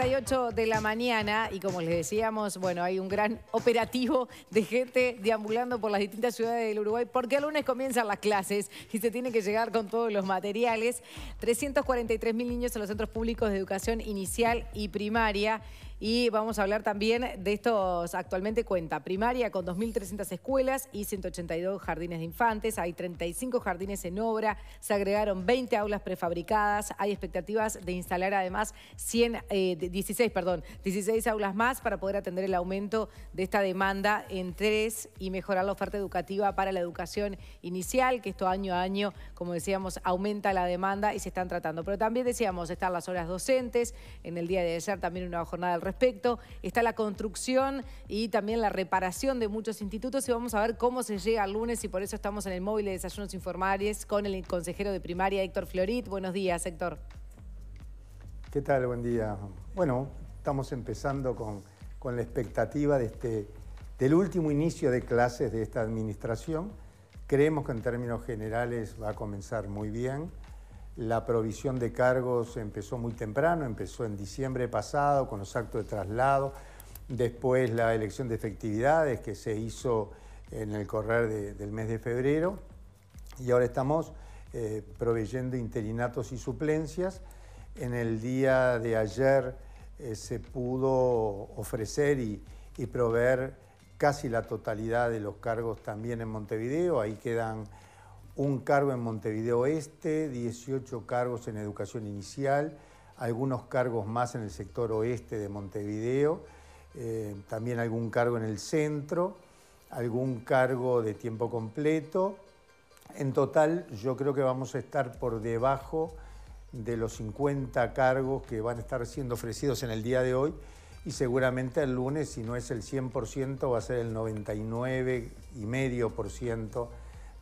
38 de la mañana y como les decíamos, bueno, hay un gran operativo de gente deambulando por las distintas ciudades del Uruguay porque el lunes comienzan las clases y se tiene que llegar con todos los materiales. 343 mil niños en los centros públicos de educación inicial y primaria. Y vamos a hablar también de estos, actualmente cuenta primaria con 2.300 escuelas y 182 jardines de infantes, hay 35 jardines en obra, se agregaron 20 aulas prefabricadas, hay expectativas de instalar además 100, 16, eh, perdón, 16 aulas más para poder atender el aumento de esta demanda en tres y mejorar la oferta educativa para la educación inicial, que esto año a año, como decíamos, aumenta la demanda y se están tratando. Pero también decíamos, estar las horas docentes, en el día de ayer también una jornada del respecto. Está la construcción y también la reparación de muchos institutos y vamos a ver cómo se llega al lunes y por eso estamos en el móvil de desayunos informales con el consejero de primaria Héctor Florit. Buenos días, Héctor. ¿Qué tal? Buen día. Bueno, estamos empezando con, con la expectativa de este, del último inicio de clases de esta administración. Creemos que en términos generales va a comenzar muy bien. La provisión de cargos empezó muy temprano, empezó en diciembre pasado con los actos de traslado, después la elección de efectividades que se hizo en el correr del mes de febrero y ahora estamos eh, proveyendo interinatos y suplencias. En el día de ayer eh, se pudo ofrecer y, y proveer casi la totalidad de los cargos también en Montevideo, ahí quedan un cargo en Montevideo Este, 18 cargos en educación inicial, algunos cargos más en el sector oeste de Montevideo, eh, también algún cargo en el centro, algún cargo de tiempo completo. En total yo creo que vamos a estar por debajo de los 50 cargos que van a estar siendo ofrecidos en el día de hoy y seguramente el lunes, si no es el 100%, va a ser el 99,5%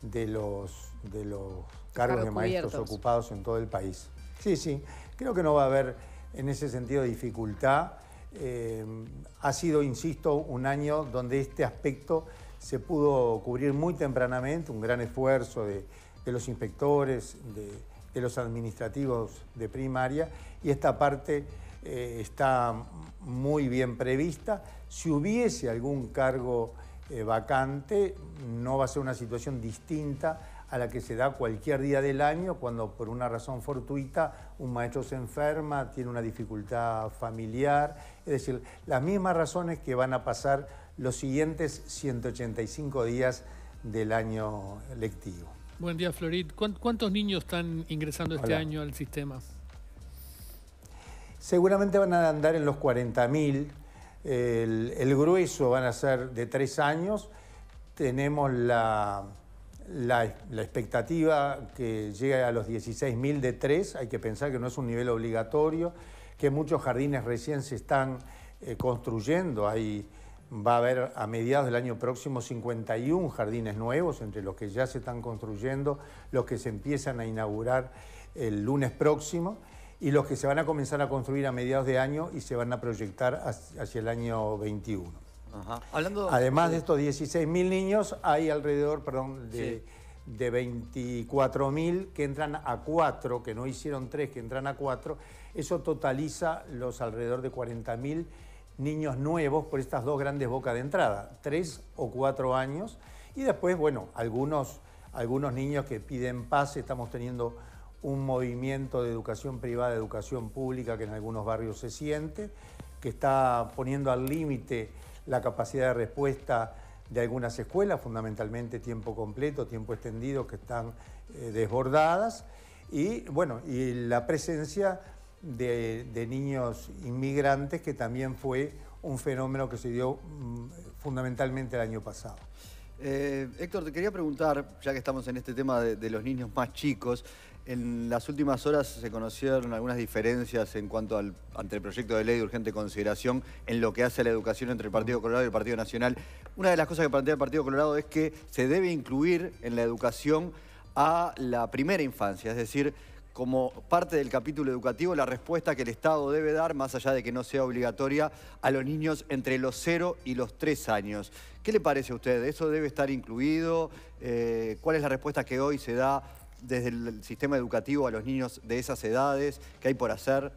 de los, de los cargos de maestros ocupados en todo el país. Sí, sí, creo que no va a haber en ese sentido dificultad. Eh, ha sido, insisto, un año donde este aspecto se pudo cubrir muy tempranamente, un gran esfuerzo de, los inspectores, de, los administrativos de primaria, y esta parte eh, está muy bien prevista. Si hubiese algún cargo eh, vacante no va a ser una situación distinta a la que se da cualquier día del año cuando por una razón fortuita un maestro se enferma, tiene una dificultad familiar. Es decir, las mismas razones que van a pasar los siguientes 185 días del año lectivo. Buen día, Florid. ¿Cuántos niños están ingresando este año al sistema? Seguramente van a andar en los 40.000, el, grueso van a ser de tres años. Tenemos la, expectativa que llegue a los 16.000 de tres. Hay que pensar que no es un nivel obligatorio, que muchos jardines recién se están eh, construyendo. va a haber a mediados del año próximo 51 jardines nuevos, entre los que ya se están construyendo, los que se empiezan a inaugurar el lunes próximo y los que se van a comenzar a construir a mediados de año y se van a proyectar hacia el año 21. Además de estos 16.000 niños, hay alrededor perdón, de, 24.000 que entran a cuatro que no hicieron tres que entran a cuatro. Eso totaliza los alrededor de 40.000 niños nuevos por estas dos grandes bocas de entrada, tres o cuatro años. Y después, bueno, algunos, algunos niños que piden paz, estamos teniendo un movimiento de educación privada, de educación pública que en algunos barrios se siente, que está poniendo al límite la capacidad de respuesta de algunas escuelas, fundamentalmente tiempo completo, tiempo extendido, que están eh, desbordadas, y bueno, y la presencia de, niños inmigrantes, que también fue un fenómeno que se dio mm, fundamentalmente el año pasado. Eh, Héctor, te quería preguntar, ya que estamos en este tema de los niños más chicos, en las últimas horas se conocieron algunas diferencias en cuanto al ante el proyecto de ley de urgente consideración en lo que hace a la educación entre el Partido Colorado y el Partido Nacional. Una de las cosas que plantea el Partido Colorado es que se debe incluir en la educación a la primera infancia, es decir, como parte del capítulo educativo la respuesta que el Estado debe dar, más allá de que no sea obligatoria, a los niños entre los 0 y los 3 años. ¿Qué le parece a usted? ¿Eso debe estar incluido? Eh, ¿Cuál es la respuesta que hoy se da desde el sistema educativo a los niños de esas edades? ¿Qué hay por hacer?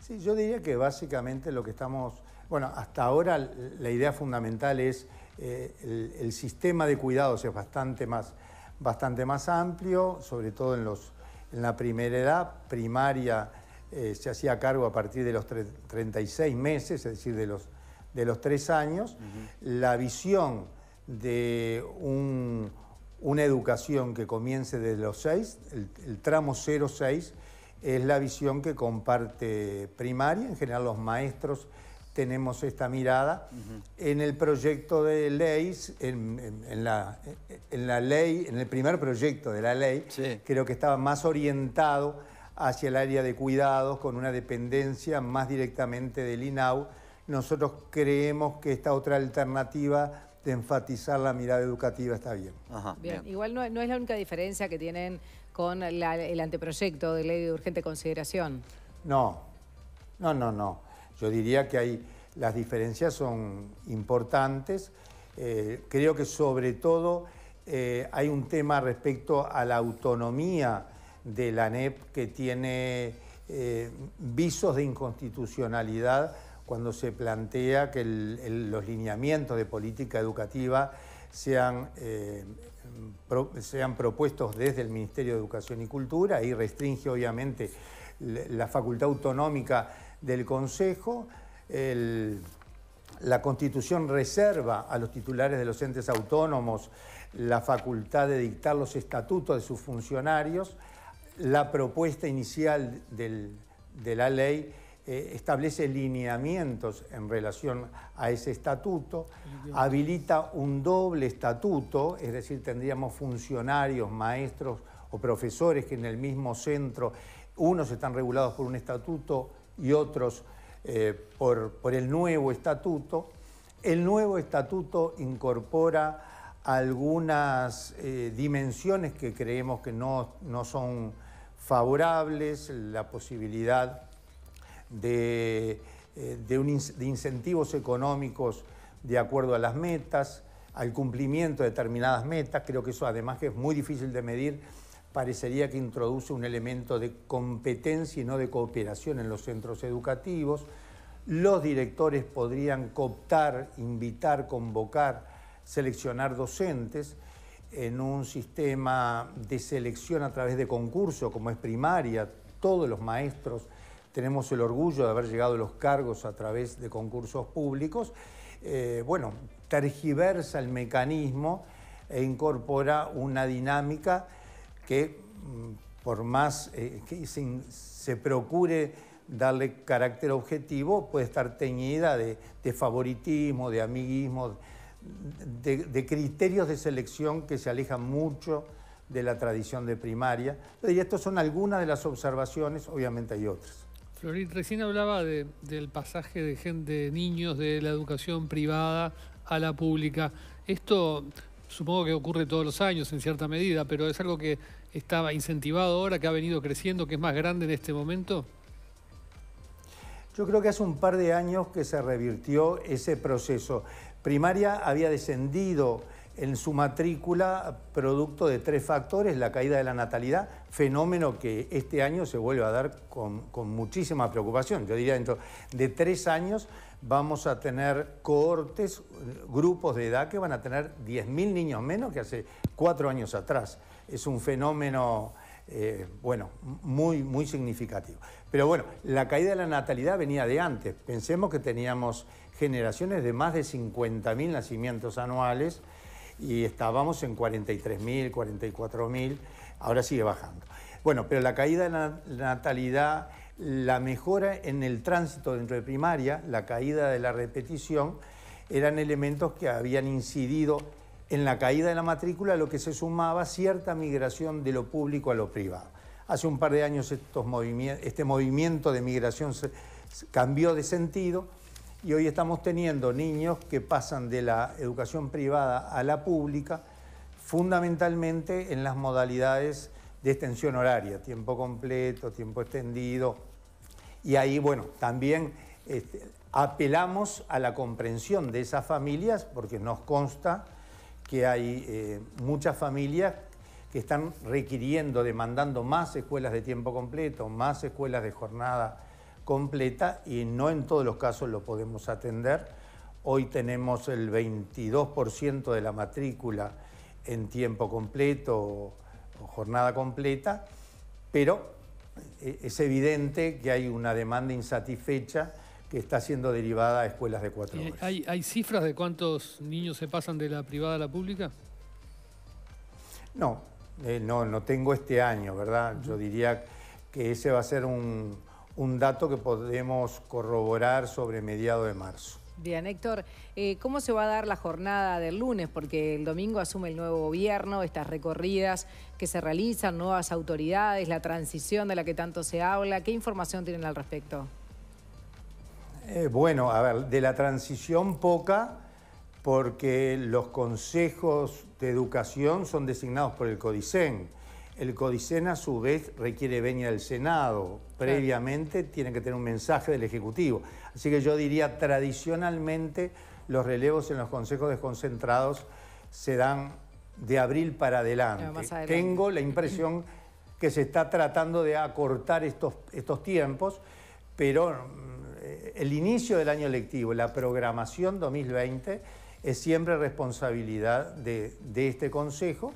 Sí, yo diría que básicamente lo que estamos... Bueno, hasta ahora la idea fundamental es eh, el, sistema de cuidados es bastante más, bastante más amplio, sobre todo en, los, en la primera edad. Primaria eh, se hacía cargo a partir de los 36 meses, es decir, de los, de los 3 años. La visión de un una educación que comience desde los seis el, tramo 06 es la visión que comparte primaria, en general los maestros tenemos esta mirada. En el proyecto de ley, en, la, en, la, ley, en el primer proyecto de la ley, creo que estaba más orientado hacia el área de cuidados, con una dependencia más directamente del INAU. Nosotros creemos que esta otra alternativa enfatizar la mirada educativa está bien. Igual no, es la única diferencia que tienen con el anteproyecto de ley de urgente consideración. No, no, no, no. Yo diría que hay, las diferencias son importantes. Eh, creo que sobre todo eh, hay un tema respecto a la autonomía de la ANEP que tiene eh, visos de inconstitucionalidad cuando se plantea que los lineamientos de política educativa sean, eh, sean propuestos desde el Ministerio de Educación y Cultura ahí restringe obviamente la facultad autonómica del Consejo. la Constitución reserva a los titulares de los entes autónomos la facultad de dictar los estatutos de sus funcionarios. La propuesta inicial de la ley eh, establece lineamientos en relación a ese estatuto, habilita un doble estatuto, es decir, tendríamos funcionarios, maestros o profesores que en el mismo centro, unos están regulados por un estatuto y otros eh, por, el nuevo estatuto. El nuevo estatuto incorpora algunas eh, dimensiones que creemos que no, no, son favorables, la posibilidad eh, de, incentivos económicos de acuerdo a las metas, al cumplimiento de determinadas metas. Creo que eso además que es muy difícil de medir, parecería que introduce un elemento de competencia y no de cooperación en los centros educativos. Los directores podrían cooptar, invitar, convocar, seleccionar docentes en un sistema de selección a través de concurso como es primaria. Todos los maestros tenemos el orgullo de haber llegado a los cargos a través de concursos públicos, eh, bueno, tergiversa el mecanismo e incorpora una dinámica que mm, por más eh, que se, procure darle carácter objetivo, puede estar teñida de, favoritismo, de amiguismo, de, criterios de selección que se alejan mucho de la tradición de primaria. Y estas son algunas de las observaciones, obviamente hay otras. Florín, recién hablaba del pasaje de gente, de niños de la educación privada a la pública. Esto supongo que ocurre todos los años en cierta medida, pero es algo que estaba incentivado ahora, que ha venido creciendo, que es más grande en este momento. Yo creo que hace un par de años que se revirtió ese proceso. Primaria había descendido en su matrícula producto de tres factores, la caída de la natalidad, fenómeno que este año se vuelve a dar con, muchísima preocupación. Yo diría, dentro de tres años vamos a tener cohortes, grupos de edad que van a tener 10.000 niños menos que hace cuatro años atrás. Es un fenómeno... Eh, bueno, muy, muy significativo. Pero bueno, la caída de la natalidad venía de antes. Pensemos que teníamos generaciones de más de 50.000 nacimientos anuales y estábamos en 43.000, 44.000, ahora sigue bajando. Bueno, pero la caída de la natalidad, la mejora en el tránsito dentro de primaria, la caída de la repetición, eran elementos que habían incidido en la caída de la matrícula, lo que se sumaba cierta migración de lo público a lo privado. Hace un par de años estos este movimiento de migración cambió de sentido y hoy estamos teniendo niños que pasan de la educación privada a la pública, fundamentalmente en las modalidades de extensión horaria, tiempo completo, tiempo extendido. Y ahí, bueno, también este, apelamos a la comprensión de esas familias, porque nos consta que hay eh, muchas familias que están requiriendo, demandando más escuelas de tiempo completo, más escuelas de jornada completa y no en todos los casos lo podemos atender. Hoy tenemos el 22% de la matrícula en tiempo completo o jornada completa, pero eh, es evidente que hay una demanda insatisfecha que está siendo derivada a escuelas de cuatro eh, horas. ¿Hay, cifras de cuántos niños se pasan de la privada a la pública? No, eh, no, no tengo este año, ¿verdad? Yo diría que ese va a ser un, un dato que podemos corroborar sobre mediado de marzo. Bien, Héctor, eh, ¿cómo se va a dar la jornada del lunes? Porque el domingo asume el nuevo gobierno, estas recorridas que se realizan, nuevas autoridades, la transición de la que tanto se habla. ¿Qué información tienen al respecto? Eh, bueno, a ver, de la transición poca, porque los consejos de educación son designados por el CODICEN. El codicen a su vez requiere venia del Senado. Previamente tiene que tener un mensaje del Ejecutivo. Así que yo diría, tradicionalmente los relevos en los consejos desconcentrados se dan de abril para adelante. Tengo la impresión que se está tratando de acortar estos, estos tiempos, pero mm, el inicio del año lectivo, la programación 2020, es siempre responsabilidad de, de este Consejo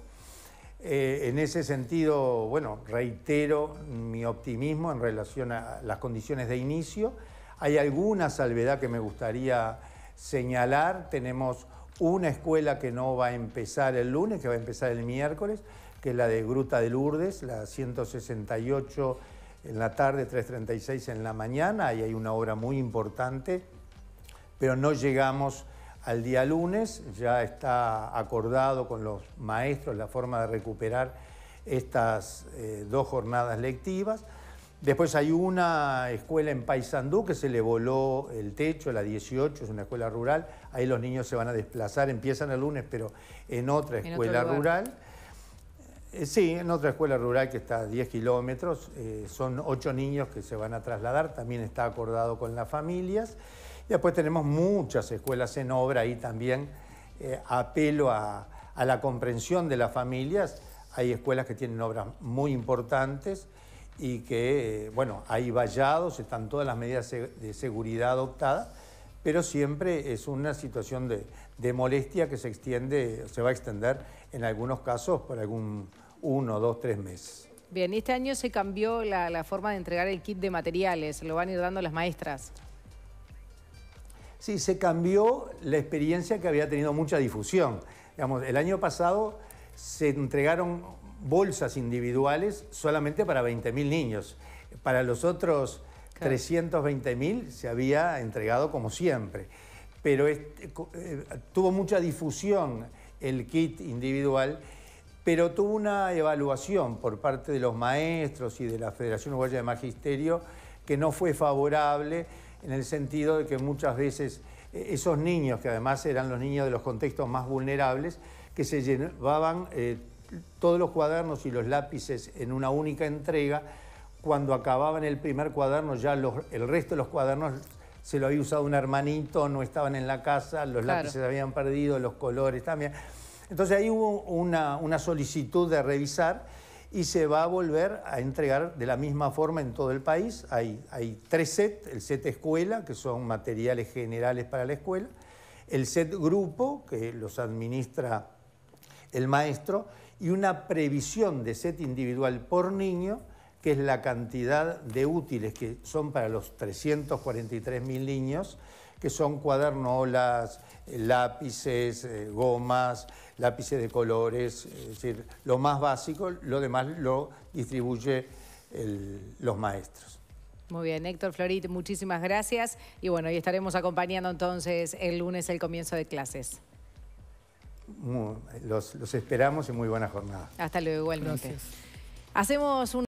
eh, en ese sentido, bueno, reitero mi optimismo en relación a las condiciones de inicio. Hay alguna salvedad que me gustaría señalar. Tenemos una escuela que no va a empezar el lunes, que va a empezar el miércoles, que es la de Gruta de Lourdes, la 168 en la tarde, 3.36 en la mañana, Ahí hay una obra muy importante, pero no llegamos al día lunes ya está acordado con los maestros la forma de recuperar estas eh, dos jornadas lectivas. Después hay una escuela en Paysandú que se le voló el techo, la 18, es una escuela rural. Ahí los niños se van a desplazar, empiezan el lunes, pero en otra escuela rural. Eh, sí, en otra escuela rural que está a 10 kilómetros. Eh, son ocho niños que se van a trasladar, también está acordado con las familias. Y después tenemos muchas escuelas en obra y también eh, apelo a, la comprensión de las familias. Hay escuelas que tienen obras muy importantes y que, eh, bueno, hay vallados, están todas las medidas de seguridad adoptadas, pero siempre es una situación de, molestia que se extiende, se va a extender en algunos casos por algún uno, dos, tres meses. Bien, este año se cambió la, la forma de entregar el kit de materiales, lo van a ir dando las maestras. Sí, se cambió la experiencia que había tenido mucha difusión. el año pasado se entregaron bolsas individuales solamente para 20.000 niños. Para los otros 320.000 se había entregado como siempre. Pero eh, eh, tuvo mucha difusión el kit individual, pero tuvo una evaluación por parte de los maestros y de la Federación Uruguaya de Magisterio que no fue favorable en el sentido de que muchas veces eh, esos niños, que además eran los niños de los contextos más vulnerables, que se llevaban eh, todos los cuadernos y los lápices en una única entrega, cuando acababan el primer cuaderno, ya el resto de los cuadernos se lo había usado un hermanito, no estaban en la casa, los lápices habían perdido, los colores también. Entonces ahí hubo una, una solicitud de revisar y se va a volver a entregar de la misma forma en todo el país. Hay, tres sets, el set escuela, que son materiales generales para la escuela, el set grupo, que los administra el maestro, y una previsión de set individual por niño que es la cantidad de útiles que son para los 343.000 niños, que son cuadernolas, eh, lápices, eh, gomas, lápices de colores, es decir, lo más básico, lo demás lo distribuye los maestros. Muy bien, Héctor Florit, muchísimas gracias. Y bueno, y estaremos acompañando entonces el lunes el comienzo de clases. los, esperamos y muy buena jornada. Hasta luego, igualmente. Hacemos un...